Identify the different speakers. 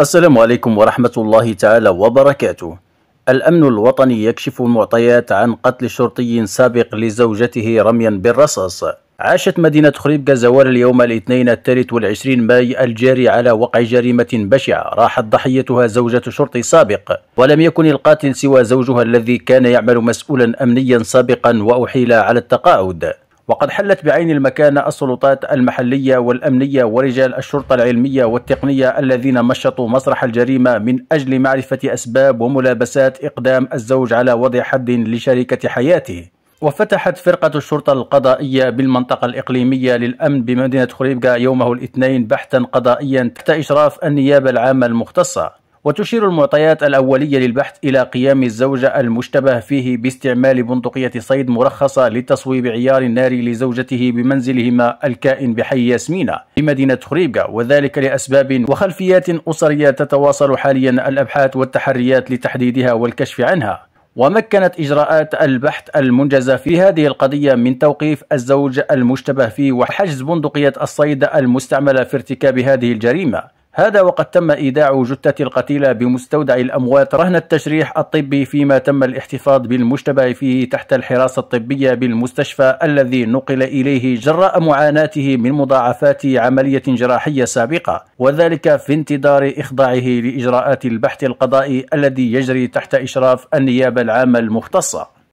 Speaker 1: السلام عليكم ورحمة الله تعالى وبركاته الأمن الوطني يكشف المعطيات عن قتل شرطي سابق لزوجته رميا بالرصاص عاشت مدينة خريبكا زوال اليوم الاثنين الثالث والعشرين ماي الجاري على وقع جريمة بشعة راحت ضحيتها زوجة شرطي سابق ولم يكن القاتل سوى زوجها الذي كان يعمل مسؤولا أمنيا سابقا وأحيل على التقاعد وقد حلت بعين المكانة السلطات المحلية والأمنية ورجال الشرطة العلمية والتقنية الذين مشطوا مسرح الجريمة من أجل معرفة أسباب وملابسات إقدام الزوج على وضع حد لشريكة حياته وفتحت فرقة الشرطة القضائية بالمنطقة الإقليمية للأمن بمدينة خريبكا يومه الاثنين بحثا قضائيا تحت إشراف النيابة العامة المختصة وتشير المعطيات الأولية للبحث إلى قيام الزوجة المشتبه فيه باستعمال بندقية صيد مرخصة لتصويب عيار النار لزوجته بمنزلهما الكائن بحي ياسمينة بمدينة خريبكة وذلك لأسباب وخلفيات أسرية تتواصل حاليا الأبحاث والتحريات لتحديدها والكشف عنها ومكنت إجراءات البحث المنجزة في هذه القضية من توقيف الزوج المشتبه فيه وحجز بندقية الصيد المستعملة في ارتكاب هذه الجريمة هذا وقد تم إيداع جثة القتيلة بمستودع الأموات رهن التشريح الطبي فيما تم الاحتفاظ بالمشتبه فيه تحت الحراسة الطبية بالمستشفى الذي نقل إليه جراء معاناته من مضاعفات عملية جراحية سابقة وذلك في انتظار إخضاعه لإجراءات البحث القضائي الذي يجري تحت إشراف النيابة العامة المختصة